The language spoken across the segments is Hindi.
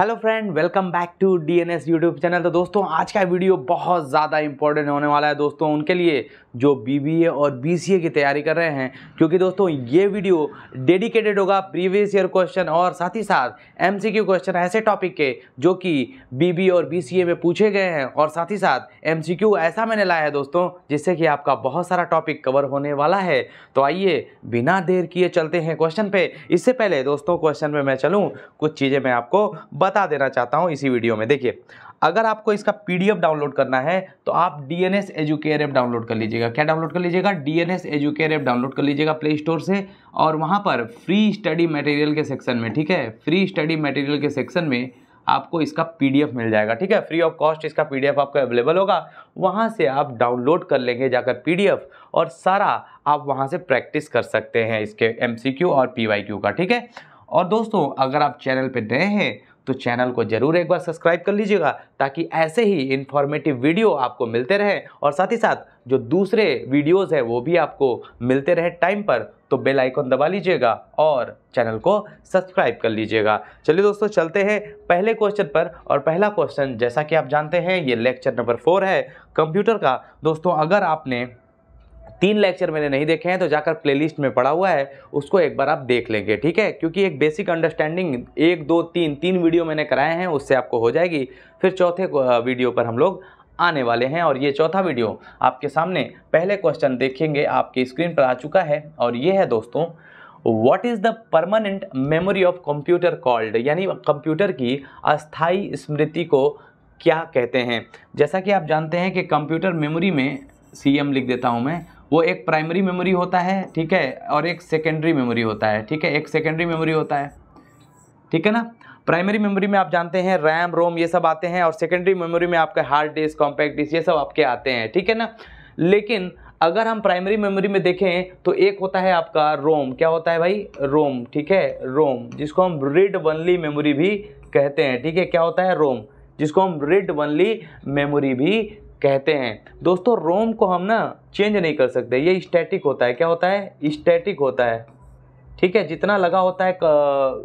hello friend welcome back to DNS YouTube channel तो दोस्तों आज का वीडियो बहुत ज़्यादा इंपॉर्टेंट होने वाला है दोस्तों उनके लिए जो बीबीए और बीसीए की तैयारी कर रहे हैं क्योंकि दोस्तों ये वीडियो डेडिकेटेड होगा प्रीवियस ईयर क्वेश्चन और साथ ही साथ एमसीक्यू क्वेश्चन ऐसे टॉपिक के जो कि बी और बी में पूछे गए हैं और साथ ही साथ एम ऐसा मैंने लाया है दोस्तों जिससे कि आपका बहुत सारा टॉपिक कवर होने वाला है तो आइए बिना देर किए चलते हैं क्वेश्चन पे इससे पहले दोस्तों क्वेश्चन पर मैं चलूँ कुछ चीज़ें मैं आपको बता देना चाहता हूँ इसी वीडियो में देखिए अगर आपको इसका पीडीएफ डाउनलोड करना है तो आप D N S app download कर लीजिएगा क्या डाउनलोड कर लीजिएगा D N S app download कर लीजिएगा प्ले स्टोर से और वहाँ पर फ्री स्टडी मटेरियल के सेक्शन में ठीक है फ्री स्टडी मटेरियल के सेक्शन में आपको इसका पीडीएफ मिल जाएगा ठीक है फ्री ऑफ कॉस्ट इसका पीडीएफ आपको अवेलेबल होगा वहाँ से आप डाउनलोड कर लेंगे जाकर पीडीएफ और सारा आप वहाँ से प्रैक्टिस कर सकते हैं इसके एमसीक्यू और पीवाईक्यू का ठीक है और दोस्तों अगर आप चैनल पर नए हैं तो चैनल को जरूर एक बार सब्सक्राइब कर लीजिएगा ताकि ऐसे ही इन्फॉर्मेटिव वीडियो आपको मिलते रहें और साथ ही साथ जो दूसरे वीडियोज़ हैं वो भी आपको मिलते रहे टाइम पर तो बेल आइकन दबा लीजिएगा और चैनल को सब्सक्राइब कर लीजिएगा चलिए दोस्तों चलते हैं पहले क्वेश्चन पर और पहला क्वेश्चन जैसा कि आप जानते हैं ये लेक्चर नंबर फोर है कंप्यूटर का दोस्तों अगर आपने तीन लेक्चर मैंने नहीं देखे हैं तो जाकर प्लेलिस्ट में पड़ा हुआ है उसको एक बार आप देख लेंगे ठीक है क्योंकि एक बेसिक अंडरस्टैंडिंग एक दो तीन तीन वीडियो मैंने कराए हैं उससे आपको हो जाएगी फिर चौथे वीडियो पर हम लोग आने वाले हैं और ये चौथा वीडियो आपके सामने पहले क्वेश्चन देखेंगे आपकी स्क्रीन पर आ चुका है और ये है दोस्तों what is the permanent memory of computer called यानी कंप्यूटर की अस्थाई स्मृति को क्या कहते हैं जैसा कि आप जानते हैं कि कंप्यूटर मेमोरी में सी एम लिख देता हूँ मैं वो एक प्राइमरी मेमोरी होता है ठीक है और एक सेकेंडरी मेमोरी होता है ठीक है एक सेकेंडरी मेमोरी होता है ठीक है ना प्राइमरी मेमोरी में आप जानते हैं रैम रोम ये सब आते हैं और सेकेंडरी मेमोरी में आपके हार्ड डिस्क कॉम्पैक्ट डिस्क ये सब आपके आते हैं ठीक है ना लेकिन अगर हम प्राइमरी मेमोरी में देखें तो एक होता है आपका रोम क्या होता है भाई रोम ठीक है रोम जिसको हम रीड वनली मेमोरी भी कहते हैं ठीक है क्या होता है रोम जिसको हम रीड वनली मेमोरी भी कहते हैं दोस्तों रोम को हम ना चेंज नहीं कर सकते ये स्टैटिक होता है क्या होता है स्टैटिक होता है ठीक है जितना लगा होता है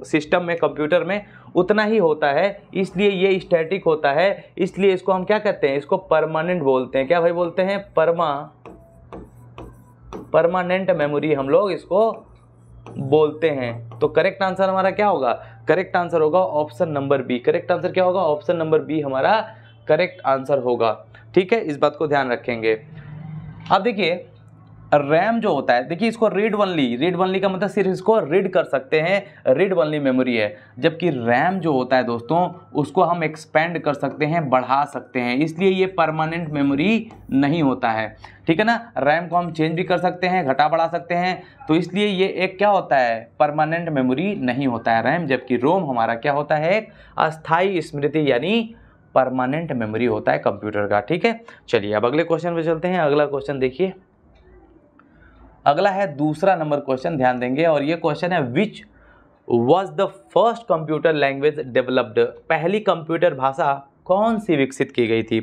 सिस्टम में कंप्यूटर में उतना ही होता है इसलिए ये स्टैटिक होता है इसलिए इसको हम क्या कहते हैं इसको परमानेंट बोलते हैं क्या भाई बोलते हैं परमा परमानेंट मेमोरी हम लोग इसको बोलते हैं तो करेक्ट आंसर हमारा क्या होगा करेक्ट आंसर होगा option number B correct answer क्या होगा ऑप्शन नंबर बी हमारा करेक्ट आंसर होगा ठीक है इस बात को ध्यान रखेंगे अब देखिए रैम जो होता है देखिए इसको रीड वनली रीड वनली का मतलब सिर्फ इसको रीड कर सकते हैं रीड वनली मेमोरी है जबकि रैम जो होता है दोस्तों उसको हम एक्सपेंड कर सकते हैं बढ़ा सकते हैं इसलिए ये परमानेंट मेमोरी नहीं होता है ठीक है ना रैम को हम चेंज भी कर सकते हैं घटा बढ़ा सकते हैं तो इसलिए ये एक क्या होता है परमानेंट मेमोरी नहीं होता है रैम जबकि रोम हमारा क्या होता है अस्थाई अस्थायी स्मृति यानी परमानेंट मेमोरी होता है कंप्यूटर का ठीक है चलिए अब अगले क्वेश्चन पे चलते हैं अगला क्वेश्चन देखिए अगला है दूसरा नंबर क्वेश्चन ध्यान देंगे और ये क्वेश्चन है which was the first computer language developed पहली कंप्यूटर भाषा कौन सी विकसित की गई थी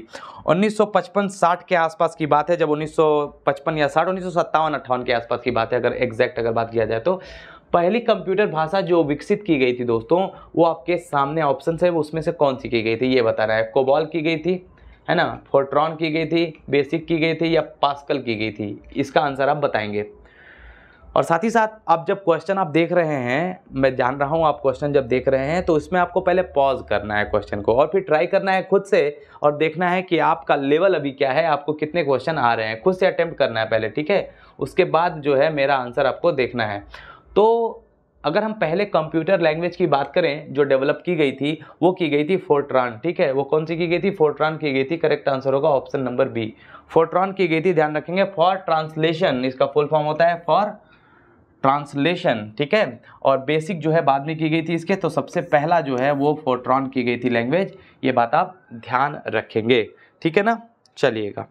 1955-60 के आसपास की बात है जब 1955 या साठ उन्नीस सौ के आसपास की बात है अगर एग्जैक्ट अगर बात किया जाए तो पहली कंप्यूटर भाषा जो विकसित की गई थी दोस्तों वो आपके सामने ऑप्शन है उसमें से कौन सी की गई थी ये बता रहा है कोबॉल की गई थी है ना फोर्ट्रॉन की गई थी बेसिक की गई थी या पास्कल की गई थी इसका आंसर आप बताएंगे और साथ ही साथ आप जब क्वेश्चन आप देख रहे हैं मैं जान रहा हूँ आप क्वेश्चन जब देख रहे हैं तो इसमें आपको पहले पॉज करना है क्वेश्चन को और फिर ट्राई करना है खुद से और देखना है कि आपका लेवल अभी क्या है आपको कितने क्वेश्चन आ रहे हैं खुद से अटैम्प्ट करना है पहले ठीक है उसके बाद जो है मेरा आंसर आपको देखना है तो अगर हम पहले कंप्यूटर लैंग्वेज की बात करें जो डेवलप की गई थी वो की गई थी फोर्ट्रॉन ठीक है वो कौन सी की गई थी फोर्ट्रॉन की गई थी करेक्ट आंसर होगा ऑप्शन नंबर बी फोर्ट्रॉन की गई थी ध्यान रखेंगे फॉर ट्रांसलेशन इसका फुल फॉर्म होता है फॉर ट्रांसलेशन ठीक है और बेसिक जो है बाद में की गई थी इसके तो सबसे पहला जो है वो फोर्ट्रॉन की गई थी लैंग्वेज ये बात आप ध्यान रखेंगे ठीक है ना चलिएगा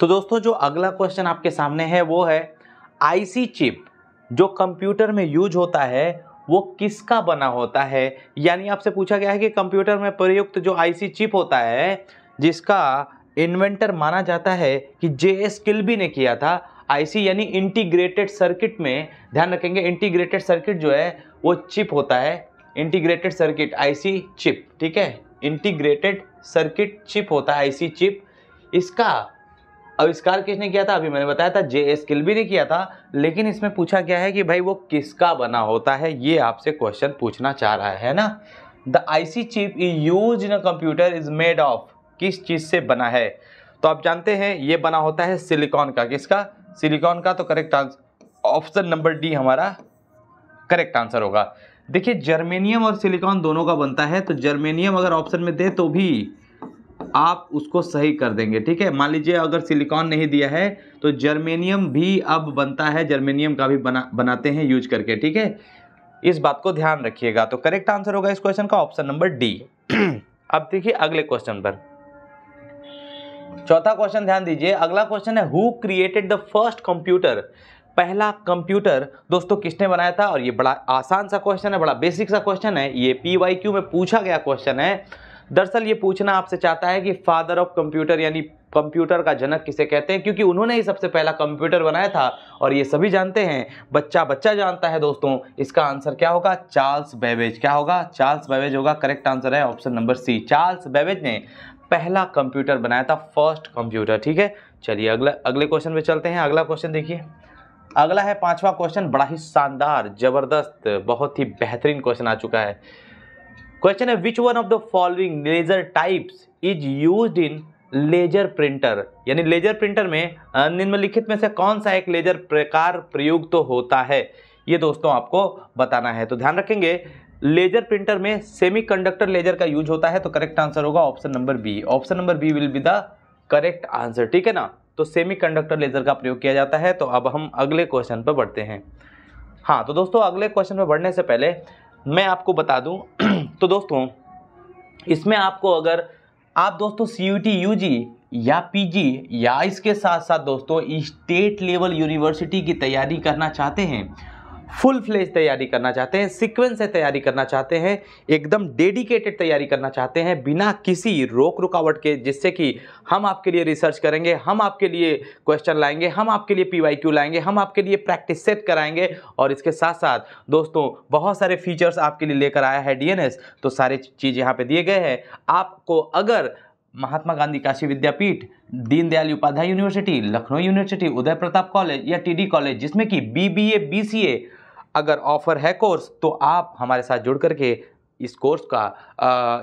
तो दोस्तों जो अगला क्वेश्चन आपके सामने है वो है आईसी चिप जो कंप्यूटर में यूज होता है वो किसका बना होता है यानी आपसे पूछा गया है कि कंप्यूटर में प्रयुक्त जो आईसी चिप होता है जिसका इन्वेंटर माना जाता है कि जे एस किल्बी ने किया था आईसी यानी इंटीग्रेटेड सर्किट में ध्यान रखेंगे इंटीग्रेटेड सर्किट जो है वो चिप होता है इंटीग्रेटेड सर्किट आईसी चिप ठीक है इंटीग्रेटेड सर्किट चिप होता है आईसी चिप इसका आविष्कार किसने किया था अभी मैंने बताया था जे एस किलबी ने किया था लेकिन इसमें पूछा गया है कि भाई वो किसका बना होता है ये आपसे क्वेश्चन पूछना चाह रहा है ना the IC chip used in computer is made of किस चीज़ से बना है तो आप जानते हैं ये बना होता है सिलिकॉन का किसका सिलिकॉन का तो correct answer option number D हमारा करेक्ट आंसर होगा देखिए जर्मेनियम और सिलिकॉन दोनों का बनता है तो जर्मेनियम अगर ऑप्शन में दे तो भी आप उसको सही कर देंगे ठीक है मान लीजिए अगर सिलिकॉन नहीं दिया है तो जर्मेनियम भी अब बनता है जर्मेनियम का भी बना बनाते हैं यूज करके ठीक है इस बात को ध्यान रखिएगा तो करेक्ट आंसर होगा इस क्वेश्चन का ऑप्शन नंबर डी अब देखिए अगले क्वेश्चन पर चौथा क्वेश्चन ध्यान दीजिए अगला क्वेश्चन है who created the first computer पहला कंप्यूटर दोस्तों किसने बनाया था और ये बड़ा आसान सा क्वेश्चन है बड़ा बेसिक सा क्वेश्चन है ये पी वाई क्यू में पूछा गया क्वेश्चन है दरअसल ये पूछना आपसे चाहता है कि फादर ऑफ कंप्यूटर यानी कंप्यूटर का जनक किसे कहते हैं क्योंकि उन्होंने ही सबसे पहला कंप्यूटर बनाया था और ये सभी जानते हैं बच्चा बच्चा जानता है दोस्तों इसका आंसर क्या होगा चार्ल्स बेबेज क्या होगा चार्ल्स बेबेज होगा करेक्ट आंसर है option number C Charles Babbage ने पहला कंप्यूटर बनाया था फर्स्ट कंप्यूटर ठीक है चलिए अगला अगले क्वेश्चन पे चलते हैं अगला क्वेश्चन देखिए अगला है पांचवा क्वेश्चन बड़ा ही शानदार जबरदस्त बहुत ही बेहतरीन क्वेश्चन आ चुका है क्वेश्चन है which one of the following laser types is used in laser printer यानी लेजर प्रिंटर में निम्नलिखित में से कौन सा एक लेजर प्रकार प्रयुक्त तो होता है ये दोस्तों आपको बताना है तो ध्यान रखेंगे लेजर प्रिंटर में सेमीकंडक्टर लेजर का यूज होता है तो करेक्ट आंसर होगा option number B option number B will be the correct answer ठीक है ना तो सेमीकंडक्टर लेजर का प्रयोग किया जाता है तो अब हम अगले क्वेश्चन पर बढ़ते हैं हाँ तो दोस्तों अगले क्वेश्चन पर बढ़ने से पहले मैं आपको बता दूं तो दोस्तों इसमें आपको अगर आप दोस्तों C U T U G या पीजी या इसके साथ साथ दोस्तों स्टेट लेवल यूनिवर्सिटी की तैयारी करना चाहते हैं फुल फ्लेज तैयारी करना चाहते हैं सीक्वेंस से तैयारी करना चाहते हैं एकदम डेडिकेटेड तैयारी करना चाहते हैं बिना किसी रोक रुकावट के जिससे कि हम आपके लिए रिसर्च करेंगे हम आपके लिए क्वेश्चन लाएंगे हम आपके लिए क्यू लाएंगे हम आपके लिए प्रैक्टिस सेट कराएंगे और इसके साथ साथ दोस्तों बहुत सारे फीचर्स आपके लिए लेकर आया है डी तो सारे चीज़ यहाँ पर दिए गए हैं आपको अगर Mahatma Gandhi Kashi Vidyapith Deendayal Upadhyay university Lucknow university Uday Pratap college या टीडी कॉलेज जिसमें कि बीबीए बीसीए अगर ऑफ़र है कोर्स तो आप हमारे साथ जुड़ करके इस कोर्स का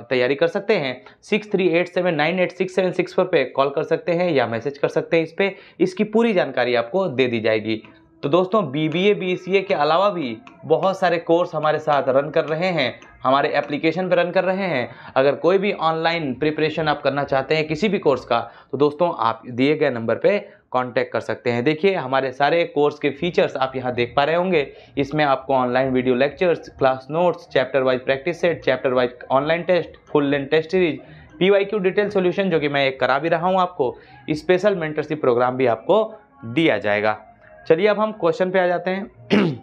तैयारी कर सकते हैं six three eight seven nine eight six seven six four पर कॉल कर सकते हैं या मैसेज कर सकते हैं इस पर इसकी पूरी जानकारी आपको दे दी जाएगी तो दोस्तों B B A B C A के अलावा भी बहुत सारे कोर्स हमारे साथ रन कर रहे हैं हमारे एप्लीकेशन पर रन कर रहे हैं अगर कोई भी ऑनलाइन प्रिपरेशन आप करना चाहते हैं किसी भी कोर्स का तो दोस्तों आप दिए गए नंबर पे कांटेक्ट कर सकते हैं देखिए हमारे सारे कोर्स के फीचर्स आप यहाँ देख पा रहे होंगे इसमें आपको online video lectures class notes chapter wise practice set chapter wise online test full length test series P Y Q detail solution जो कि मैं एक करा भी रहा हूँ आपको स्पेशल मेंटरशिप प्रोग्राम भी आपको दिया जाएगा चलिए अब हम क्वेश्चन पे आ जाते हैं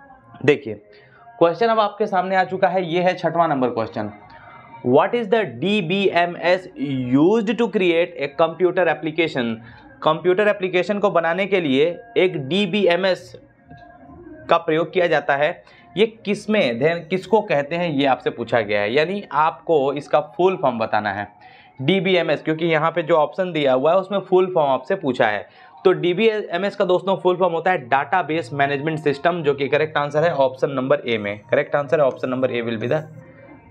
देखिए क्वेश्चन अब आपके सामने आ चुका है ये है छठवां नंबर question is the D B M S used to create a computer application computer application को बनाने के लिए एक डी बी एम एस का प्रयोग किया जाता है ये किस में ध्यान किसको कहते हैं ये आपसे पूछा गया है यानी आपको इसका फुल फॉर्म बताना है डी बी एम एस क्योंकि यहाँ पे जो ऑप्शन दिया हुआ है उसमें फुल फॉर्म आपसे पूछा है तो डीबीएमएस का दोस्तों फुल फॉर्म होता है डाटा बेस मैनेजमेंट सिस्टम जो कि करेक्ट आंसर है ऑप्शन नंबर ए में करेक्ट आंसर है option number A will be the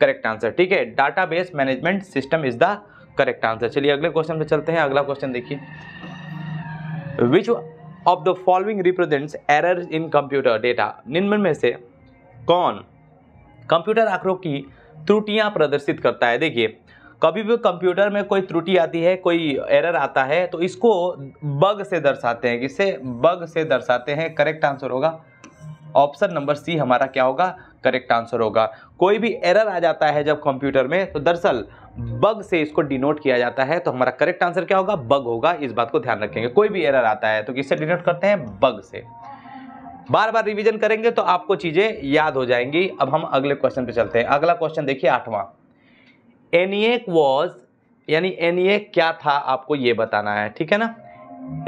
correct answer ठीक है data base management system is the correct answer चलिए अगले क्वेश्चन पे चलते हैं अगला क्वेश्चन देखिए which of the following represents error in computer data निम्न में से कौन कंप्यूटर आंकड़ों की त्रुटियां प्रदर्शित करता है देखिए कभी भी कंप्यूटर में कोई त्रुटि आती है कोई एरर आता है तो इसको बग से दर्शाते हैं किसे बग से दर्शाते हैं करेक्ट आंसर होगा ऑप्शन नंबर सी हमारा क्या होगा करेक्ट आंसर होगा कोई भी एरर आ जाता है जब कंप्यूटर में तो दरअसल बग से इसको डिनोट किया जाता है तो हमारा करेक्ट आंसर क्या होगा बग होगा इस बात को ध्यान रखेंगे कोई भी एरर आता है तो किससे डिनोट करते हैं बग से बार बार रिवीजन करेंगे तो आपको चीज़ें याद हो जाएंगी अब हम अगले क्वेश्चन पे चलते हैं अगला क्वेश्चन देखिए आठवां एनिएक वॉज यानी एनिएक क्या था आपको ये बताना है ठीक है ना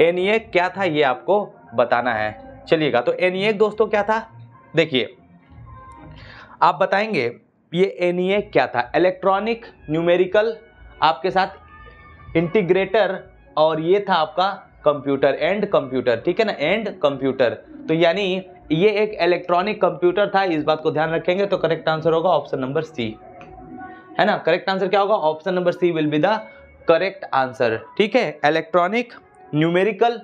एनिएक क्या था ये आपको बताना है चलिएगा तो एनिएक दोस्तों क्या था देखिए आप बताएंगे ये एनिएक क्या था इलेक्ट्रॉनिक न्यूमेरिकल आपके साथ इंटीग्रेटर और ये था आपका कंप्यूटर एंड कंप्यूटर ठीक है ना एंड कंप्यूटर तो यानी ये एक इलेक्ट्रॉनिक कंप्यूटर था इस बात को ध्यान रखेंगे तो करेक्ट आंसर होगा ऑप्शन नंबर सी है ना करेक्ट आंसर क्या होगा option number C will be the correct answer ठीक है electronic numerical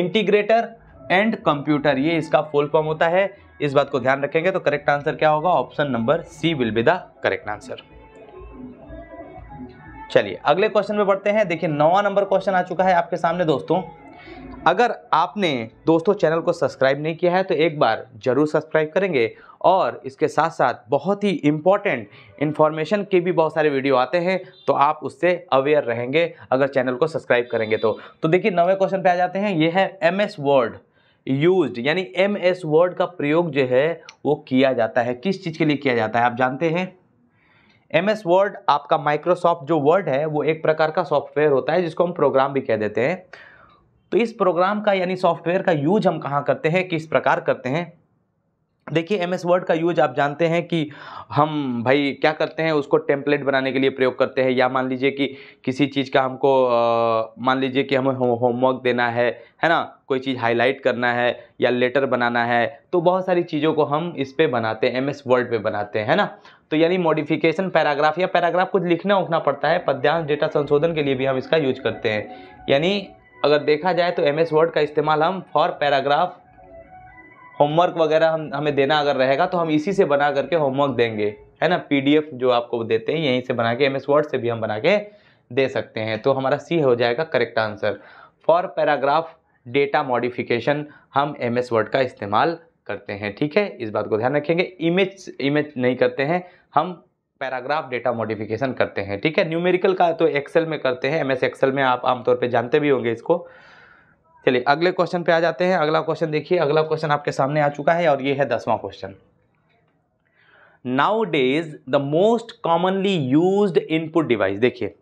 integrator and computer ये इसका फुल फॉर्म होता है इस बात को ध्यान रखेंगे तो करेक्ट आंसर क्या होगा option number C will be the correct answer चलिए अगले क्वेश्चन में बढ़ते हैं देखिए नवा नंबर क्वेश्चन आ चुका है आपके सामने दोस्तों अगर आपने दोस्तों चैनल को सब्सक्राइब नहीं किया है तो एक बार जरूर सब्सक्राइब करेंगे और इसके साथ साथ बहुत ही इम्पॉर्टेंट इन्फॉर्मेशन के भी बहुत सारे वीडियो आते हैं तो आप उससे अवेयर रहेंगे अगर चैनल को सब्सक्राइब करेंगे तो, तो देखिए नवे क्वेश्चन पे आ जाते हैं ये है एम एस वर्ड यूज यानी एम एस वर्ड का प्रयोग जो है वो किया जाता है किस चीज़ के लिए किया जाता है आप जानते हैं एम एस वर्ड आपका माइक्रोसॉफ्ट जो वर्ड है वो एक प्रकार का सॉफ्टवेयर होता है जिसको हम प्रोग्राम भी कह देते हैं तो इस प्रोग्राम का यानी सॉफ्टवेयर का यूज हम कहाँ करते हैं किस प्रकार करते हैं देखिए एम एस वर्ड का यूज आप जानते हैं कि हम भाई क्या करते हैं उसको टेम्पलेट बनाने के लिए प्रयोग करते हैं या मान लीजिए कि किसी चीज़ का हमको मान लीजिए कि हमें होमवर्क देना है है ना कोई चीज़ हाईलाइट करना है या लेटर बनाना है तो बहुत सारी चीज़ों को हम इस पर बनाते हैं एम एस वर्ड पर बनाते हैं है ना तो यानी मॉडिफिकेशन पैराग्राफ या पैराग्राफ कुछ लिखना उखना पड़ता है पद्यांश डेटा संशोधन के लिए भी हम इसका यूज करते हैं यानी अगर देखा जाए तो एम एस वर्ड का इस्तेमाल हम फॉर पैराग्राफ होमवर्क वगैरह हम हमें देना अगर रहेगा तो हम इसी से बना करके होमवर्क देंगे है ना पीडीएफ जो आपको देते हैं यहीं से बना के एम एस वर्ड से भी हम बना के दे सकते हैं तो हमारा सी हो जाएगा correct answer for paragraph data modification हम एम एस वर्ड का इस्तेमाल करते हैं ठीक है इस बात को ध्यान रखेंगे इमेज इमेज नहीं करते हैं हम पैराग्राफ डेटा मॉडिफिकेशन करते हैं ठीक है न्यूमेरिकल का तो एक्सेल में करते हैं एम एस एक्सेल में आप आमतौर पर जानते भी होंगे इसको चलिए अगले क्वेश्चन पे आ जाते हैं अगला क्वेश्चन देखिए अगला क्वेश्चन आपके सामने आ चुका है और ये है दसवां question nowadays the most commonly use input device देखिए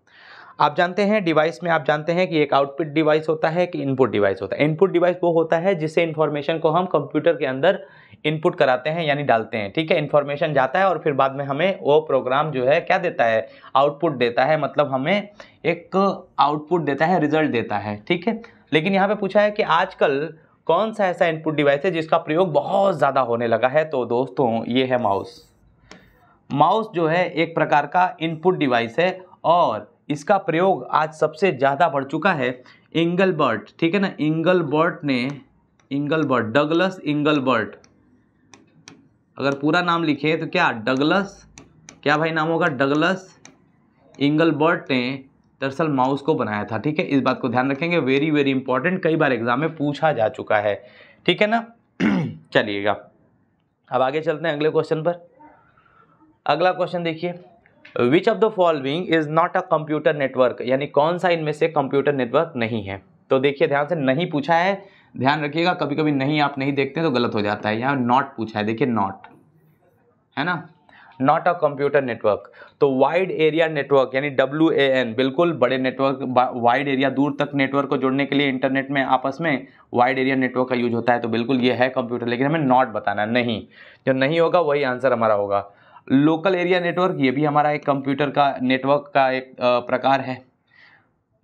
आप जानते हैं डिवाइस में आप जानते हैं कि एक आउटपुट डिवाइस होता है कि इनपुट डिवाइस होता है इनपुट डिवाइस वो होता है जिससे इन्फॉर्मेशन को हम कंप्यूटर के अंदर इनपुट कराते हैं यानी डालते हैं ठीक है इन्फॉर्मेशन जाता है और फिर बाद में हमें वो प्रोग्राम जो है क्या देता है आउटपुट देता है मतलब हमें एक आउटपुट देता है रिजल्ट देता है ठीक है लेकिन यहाँ पे पूछा है कि आजकल कौन सा ऐसा इनपुट डिवाइस है जिसका प्रयोग बहुत ज़्यादा होने लगा है तो दोस्तों ये है माउस माउस जो है एक प्रकार का इनपुट डिवाइस है और इसका प्रयोग आज सबसे ज़्यादा बढ़ चुका है इंगलबर्ट ठीक है ना इंगलबर्ट ने इंगलबर्ट डगलस इंगलबर्ट अगर पूरा नाम लिखे तो क्या डगलस क्या भाई नाम होगा डगलस इंगलबर्ट ने दरअसल माउस को बनाया था ठीक है इस बात को ध्यान रखेंगे वेरी वेरी इंपॉर्टेंट कई बार एग्जाम में पूछा जा चुका है ठीक है ना चलिएगा अब आगे चलते हैं अगले क्वेश्चन पर अगला क्वेश्चन देखिए which of the following is not a computer network यानी कौन सा इनमें से कंप्यूटर नेटवर्क नहीं है तो देखिए ध्यान से नहीं पूछा है ध्यान रखिएगा कभी कभी नहीं आप नहीं देखते तो गलत हो जाता है यहाँ नॉट पूछा है देखिए नॉट है ना नॉट अ कंप्यूटर नेटवर्क तो वाइड एरिया नेटवर्क यानी डब्ल्यू ए एन बिल्कुल बड़े नेटवर्क वाइड एरिया दूर तक नेटवर्क को जोड़ने के लिए इंटरनेट में आपस में वाइड एरिया नेटवर्क का यूज होता है तो बिल्कुल ये है कंप्यूटर लेकिन हमें नॉट बताना नहीं जो नहीं होगा वही आंसर हमारा होगा लोकल एरिया नेटवर्क ये भी हमारा एक कंप्यूटर का नेटवर्क का एक प्रकार है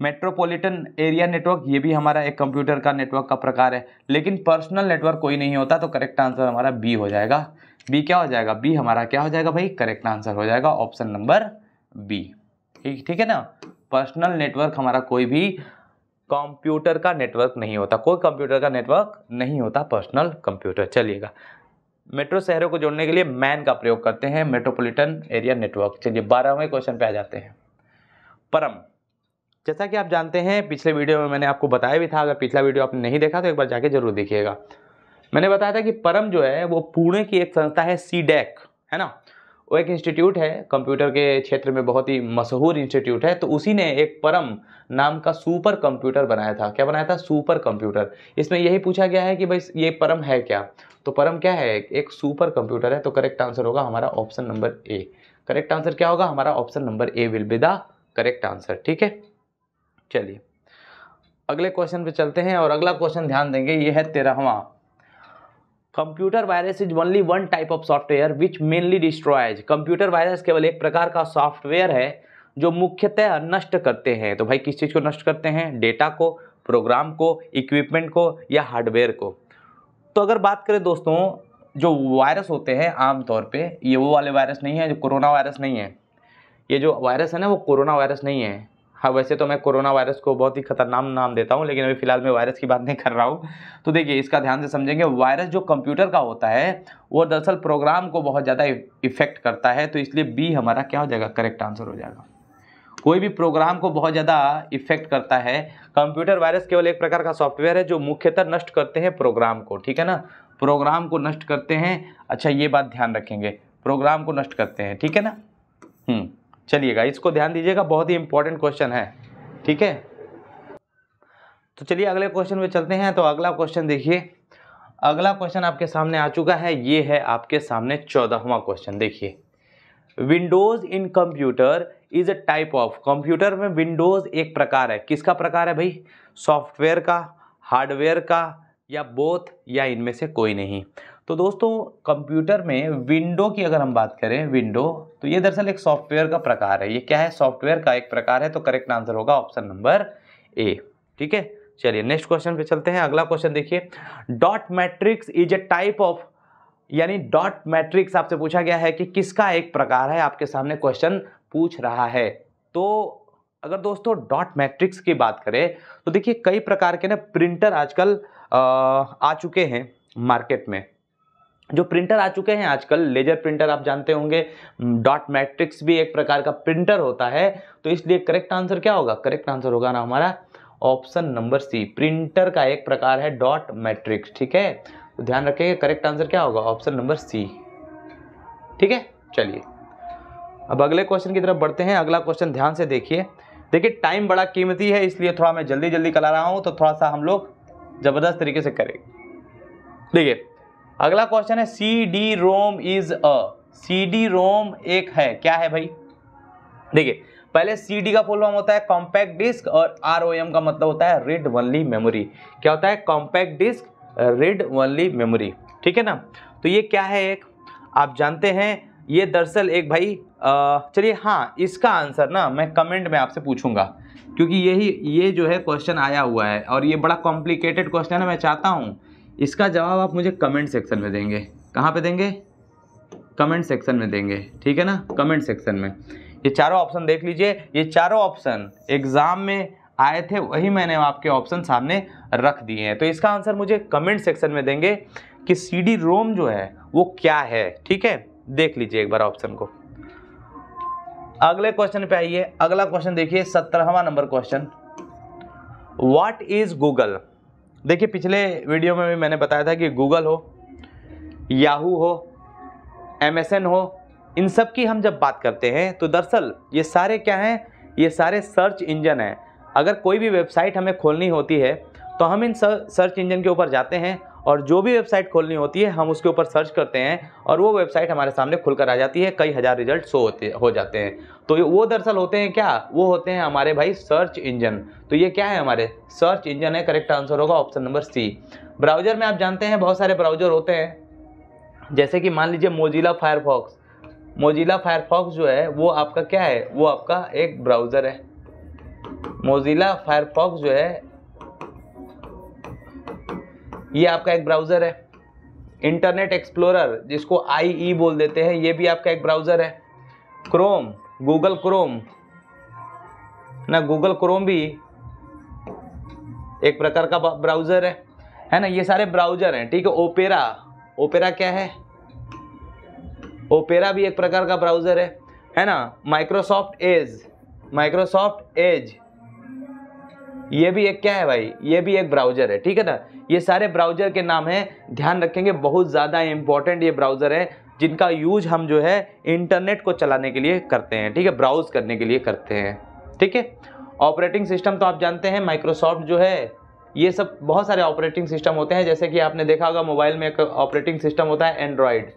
मेट्रोपॉलिटन एरिया नेटवर्क ये भी हमारा एक कंप्यूटर का नेटवर्क का प्रकार है लेकिन पर्सनल नेटवर्क कोई नहीं होता तो करेक्ट आंसर हमारा बी हो जाएगा बी क्या हो जाएगा बी हमारा क्या हो जाएगा भाई करेक्ट आंसर हो जाएगा ऑप्शन नंबर बी ठीक ठीक है ना पर्सनल नेटवर्क हमारा कोई भी कंप्यूटर का नेटवर्क नहीं होता कोई कंप्यूटर का नेटवर्क नहीं होता पर्सनल कंप्यूटर चलिएगा मेट्रो शहरों को जोड़ने के लिए मैन का प्रयोग करते हैं मेट्रोपॉलिटन एरिया नेटवर्क चलिए बारहवें क्वेश्चन पे आ जाते हैं परम जैसा कि आप जानते हैं पिछले वीडियो में मैंने आपको बताया भी था अगर पिछला वीडियो आपने नहीं देखा तो एक बार जाके जरूर देखिएगा मैंने बताया था कि परम जो है वो पुणे की एक संस्था है सी डैक e है ना वो एक इंस्टीट्यूट है कंप्यूटर के क्षेत्र में बहुत ही मशहूर इंस्टीट्यूट है तो उसी ने एक परम नाम का सुपर कंप्यूटर बनाया था क्या बनाया था सुपर कंप्यूटर इसमें यही पूछा गया है कि भाई ये परम है क्या तो परम क्या है एक सुपर कंप्यूटर है तो करेक्ट आंसर होगा हमारा option number A correct answer क्या होगा हमारा option number A will be the correct answer ठीक है चलिए अगले क्वेश्चन पे चलते हैं और अगला क्वेश्चन ध्यान देंगे ये है तेरहवा computer virus is only one type of software which mainly destroys computer virus केवल एक प्रकार का सॉफ्टवेयर है जो मुख्यतः नष्ट करते हैं तो भाई किस चीज़ को नष्ट करते हैं डेटा को प्रोग्राम को इक्विपमेंट को या हार्डवेयर को तो अगर बात करें दोस्तों जो वायरस होते हैं आमतौर पे ये वो वाले वायरस नहीं है जो कोरोना वायरस नहीं है ये जो वायरस है ना वो कोरोना वायरस नहीं है हाँ वैसे तो मैं कोरोना वायरस को बहुत ही खतरनाक नाम देता हूँ लेकिन अभी फिलहाल मैं वायरस की बात नहीं कर रहा हूँ तो देखिए इसका ध्यान से समझेंगे वायरस जो कंप्यूटर का होता है वो दरअसल प्रोग्राम को बहुत ज़्यादा इफेक्ट करता है तो इसलिए बी हमारा क्या हो जाएगा करेक्ट आंसर हो जाएगा कोई भी प्रोग्राम को बहुत ज़्यादा इफेक्ट करता है कंप्यूटर वायरस केवल एक प्रकार का सॉफ्टवेयर है जो मुख्यतः नष्ट करते हैं प्रोग्राम को ठीक है ना प्रोग्राम को नष्ट करते हैं अच्छा ये बात ध्यान रखेंगे प्रोग्राम को नष्ट करते हैं ठीक है ना हम्म चलिएगा इसको ध्यान दीजिएगा बहुत ही इंपॉर्टेंट क्वेश्चन है ठीक है तो चलिए अगले क्वेश्चन में चलते हैं तो अगला क्वेश्चन देखिए अगला क्वेश्चन आपके सामने आ चुका है ये है आपके सामने चौदहवा क्वेश्चन देखिए Windows in computer is a type of computer में विंडोज़ एक प्रकार है किसका प्रकार है भाई सॉफ्टवेयर का हार्डवेयर का या बोथ या इनमें से कोई नहीं तो दोस्तों कंप्यूटर में विंडो की अगर हम बात करें विंडो तो ये दरअसल एक सॉफ्टवेयर का प्रकार है ये क्या है सॉफ्टवेयर का एक प्रकार है तो करेक्ट आंसर होगा ऑप्शन नंबर ए ठीक है चलिए नेक्स्ट क्वेश्चन पे चलते हैं अगला क्वेश्चन देखिए dot matrix is a type of यानी डॉट मैट्रिक्स आपसे पूछा गया है कि किसका एक प्रकार है आपके सामने क्वेश्चन पूछ रहा है तो अगर दोस्तों डॉट मैट्रिक्स की बात करें तो देखिए कई प्रकार के ना प्रिंटर आजकल आ, आ चुके हैं मार्केट में जो प्रिंटर आ चुके हैं आजकल लेजर प्रिंटर आप जानते होंगे डॉट मैट्रिक्स भी एक प्रकार का प्रिंटर होता है तो इसलिए करेक्ट आंसर क्या होगा करेक्ट आंसर होगा ना हमारा ऑप्शन नंबर सी प्रिंटर का एक प्रकार है डॉट मैट्रिक्स ठीक है तो ध्यान रखेंगे करेक्ट आंसर क्या होगा ऑप्शन नंबर सी ठीक है चलिए अब अगले क्वेश्चन की तरफ बढ़ते हैं अगला क्वेश्चन ध्यान से देखिए देखिए टाइम बड़ा कीमती है इसलिए थोड़ा मैं जल्दी जल्दी करा रहा हूँ तो थोड़ा सा हम लोग ज़बरदस्त तरीके से करेंगे देखिए अगला क्वेश्चन है C D ROM is a C D ROM एक है क्या है भाई देखिए पहले सी डी का फुल फॉर्म होता है कॉम्पैक्ट डिस्क और आर ओ एम का मतलब होता है रीड वनली मेमोरी क्या होता है compact disc read only memory ठीक है ना तो ये क्या है एक आप जानते हैं ये दरअसल एक भाई चलिए हाँ इसका आंसर ना मैं कमेंट में आपसे पूछूंगा क्योंकि यही ये जो है क्वेश्चन आया हुआ है और ये बड़ा कॉम्प्लिकेटेड क्वेश्चन है मैं चाहता हूँ इसका जवाब आप मुझे कमेंट सेक्शन में देंगे कहाँ पे देंगे कमेंट सेक्शन में देंगे ठीक है ना कमेंट सेक्शन में ये चारों ऑप्शन देख लीजिए ये चारों ऑप्शन एग्ज़ाम में आए थे वही मैंने आपके ऑप्शन सामने रख दिए हैं तो इसका आंसर मुझे कमेंट सेक्शन में देंगे कि सी डी रोम जो है वो क्या है ठीक है देख लीजिए एक बार ऑप्शन को अगले क्वेश्चन पे आइए अगला क्वेश्चन देखिए सत्रहवा number question what is Google देखिए पिछले वीडियो में भी मैंने बताया था कि गूगल हो याहू हो एम हो इन सब की हम जब बात करते हैं तो दरअसल ये सारे क्या हैं ये सारे सर्च इंजन हैं अगर कोई भी वेबसाइट हमें खोलनी होती है तो हम इन सर्च इंजन के ऊपर जाते हैं और जो भी वेबसाइट खोलनी होती है हम उसके ऊपर सर्च करते हैं और वो वेबसाइट हमारे सामने खुलकर आ जाती है कई हज़ार रिजल्ट शो होते हो जाते हैं तो वो दरअसल होते हैं क्या वो होते हैं हमारे भाई सर्च इंजन तो ये क्या है हमारे सर्च इंजन है करेक्ट आंसर होगा ऑप्शन नंबर सी ब्राउजर में आप जानते हैं बहुत सारे ब्राउजर होते हैं जैसे कि मान लीजिए मोजिला फायरफॉक्स मोजिला फायरफॉक्स जो है वो आपका क्या है वो आपका एक ब्राउज़र है मोजिला फायरफॉक्स जो है ये आपका एक ब्राउज़र है इंटरनेट एक्सप्लोरर जिसको आई ई e बोल देते हैं ये भी आपका एक ब्राउज़र है क्रोम गूगल क्रोम ना गूगल क्रोम भी एक प्रकार का ब्राउज़र है है ना ये सारे ब्राउज़र हैं ठीक है ओपेरा ओपेरा क्या है ओपेरा भी एक प्रकार का ब्राउज़र है है ना माइक्रोसॉफ्ट एज माइक्रोसॉफ्ट एज ये भी एक क्या है भाई ये भी एक ब्राउजर है ठीक है ना ये सारे ब्राउजर के नाम हैं ध्यान रखेंगे बहुत ज़्यादा इंपॉर्टेंट ये ब्राउजर है जिनका यूज हम जो है इंटरनेट को चलाने के लिए करते हैं ठीक है ब्राउज करने के लिए करते हैं ठीक है ऑपरेटिंग सिस्टम तो आप जानते हैं माइक्रोसॉफ्ट जो है ये सब बहुत सारे ऑपरेटिंग सिस्टम होते हैं जैसे कि आपने देखा होगा मोबाइल में एक ऑपरेटिंग सिस्टम होता है एंड्रॉयड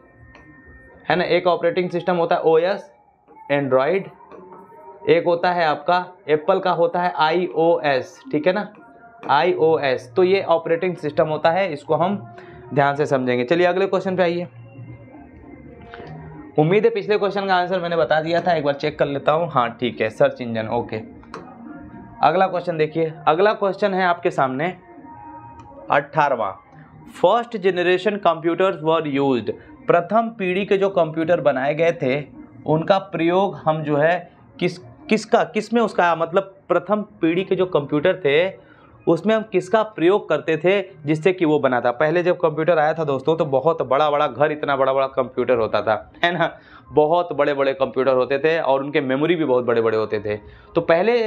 है ना एक ऑपरेटिंग सिस्टम होता है ओ एस एंड्रॉयड एक होता है आपका एप्पल का होता है आई ठीक है ना आई तो ये ऑपरेटिंग सिस्टम होता है इसको हम ध्यान से समझेंगे चलिए अगले क्वेश्चन पे आइए उम्मीद है पिछले क्वेश्चन का आंसर मैंने बता दिया था एक बार चेक कर लेता हूँ हाँ ठीक है सर्च इंजन ओके अगला क्वेश्चन देखिए अगला क्वेश्चन है आपके सामने अट्ठारवा first generation computers were used प्रथम पीढ़ी के जो कंप्यूटर बनाए गए थे उनका प्रयोग हम जो है किस किसका किस में उसका मतलब प्रथम पीढ़ी के जो कंप्यूटर थे उसमें हम किसका प्रयोग करते थे जिससे कि वो बना था पहले जब कंप्यूटर आया था दोस्तों तो बहुत बड़ा बड़ा घर इतना बड़ा बड़ा कंप्यूटर होता था है ना बहुत बड़े बड़े कंप्यूटर होते थे और उनके मेमोरी भी बहुत बड़े बड़े होते थे तो पहले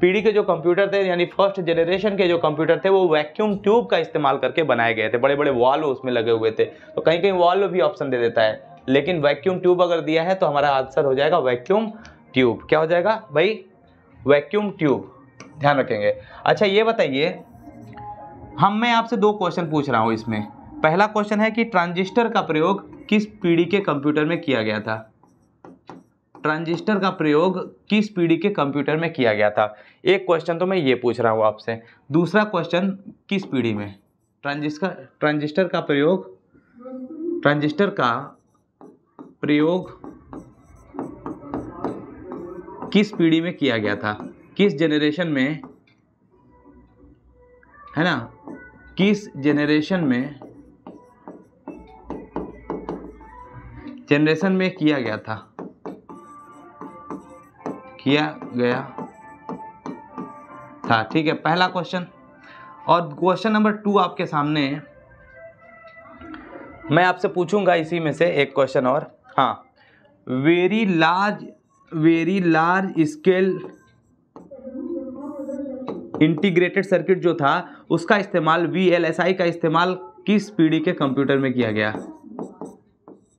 पीढ़ी के जो कंप्यूटर थे यानी फर्स्ट जनरेशन के जो कंप्यूटर थे वो वैक्यूम ट्यूब का इस्तेमाल करके बनाए गए थे बड़े बड़े वॉल्व उसमें लगे हुए थे तो कहीं कहीं वॉल्व भी ऑप्शन दे देता है लेकिन वैक्यूम ट्यूब अगर दिया है तो हमारा आंसर हो जाएगा वैक्यूम ट्यूब क्या हो जाएगा भाई वैक्यूम ट्यूब ध्यान रखेंगे अच्छा ये बताइए हम मैं आपसे दो क्वेश्चन पूछ रहा हूँ इसमें पहला क्वेश्चन है कि ट्रांजिस्टर का प्रयोग किस पीढ़ी के कंप्यूटर में किया गया था ट्रांजिस्टर का प्रयोग किस पीढ़ी के कंप्यूटर में किया गया था एक क्वेश्चन तो मैं ये पूछ रहा हूँ आपसे दूसरा क्वेश्चन किस पीढ़ी में ट्रांजिस्टर ट्रांजिस्टर का प्रयोग ट्रांजिस्टर का प्रयोग किस पीढ़ी में किया गया था किस जेनरेशन में है ना किस जेनरेशन में जेनरेशन में किया गया था किया गया था ठीक है पहला क्वेश्चन और क्वेश्चन नंबर टू आपके सामने है मैं आपसे पूछूंगा इसी में से एक क्वेश्चन और हाँ very large very large scale integrated circuit जो था उसका इस्तेमाल वी एल एस आई का इस्तेमाल किस पीढ़ी के कंप्यूटर में किया गया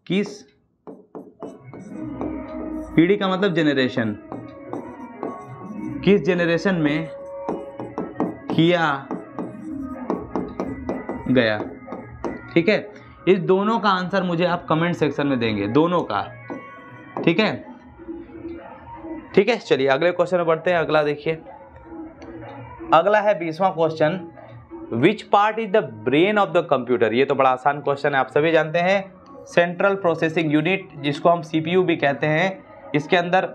किस पीढ़ी का मतलब जेनरेशन किस जेनरेशन में किया गया ठीक है इस दोनों का आंसर मुझे आप कमेंट सेक्शन में देंगे दोनों का ठीक है ठीक है चलिए अगले क्वेश्चन में बढ़ते हैं अगला देखिए अगला है बीसवां question which part is the brain of the computer ये तो बड़ा आसान क्वेश्चन है आप सभी जानते हैं सेंट्रल प्रोसेसिंग यूनिट जिसको हम सी भी कहते हैं इसके अंदर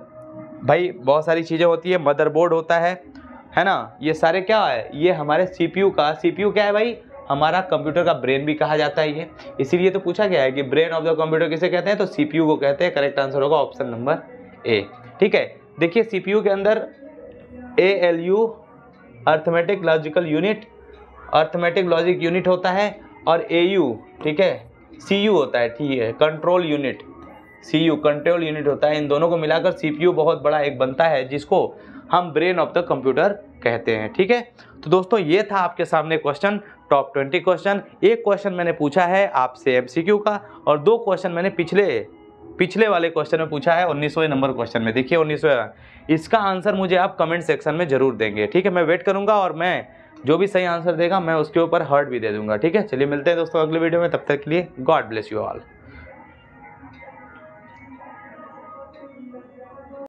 भाई बहुत सारी चीज़ें होती है मदरबोर्ड होता है है ना ये सारे क्या है ये हमारे सी का सी क्या है भाई हमारा कंप्यूटर का ब्रेन भी कहा जाता है ये इसीलिए तो पूछा गया है कि ब्रेन ऑफ द कंप्यूटर किसे कहते हैं तो सी को कहते हैं करेक्ट आंसर होगा ऑप्शन नंबर ए ठीक है देखिए सीपीयू के अंदर A L U arithmetic logical unit arithmetic logic unit होता है और ए यू ठीक है सी यू होता है ठीक है control unit C U control unit होता है इन दोनों को मिलाकर सी पी यू बहुत बड़ा एक बनता है जिसको हम ब्रेन ऑफ द कंप्यूटर कहते हैं ठीक है तो दोस्तों ये था आपके सामने क्वेश्चन टॉप ट्वेंटी क्वेश्चन एक क्वेश्चन मैंने पूछा है आपसे एमसीक्यू का और दो क्वेश्चन मैंने पिछले पिछले वाले क्वेश्चन में पूछा है उन्नीसवें नंबर क्वेश्चन में देखिए उन्नीसवें इसका आंसर मुझे आप कमेंट सेक्शन में जरूर देंगे ठीक है मैं वेट करूंगा और मैं जो भी सही आंसर देगा मैं उसके ऊपर हर्ट भी दे दूंगा ठीक है चलिए मिलते हैं दोस्तों अगले वीडियो में तब तक के लिए गॉड ब्लेस यू ऑल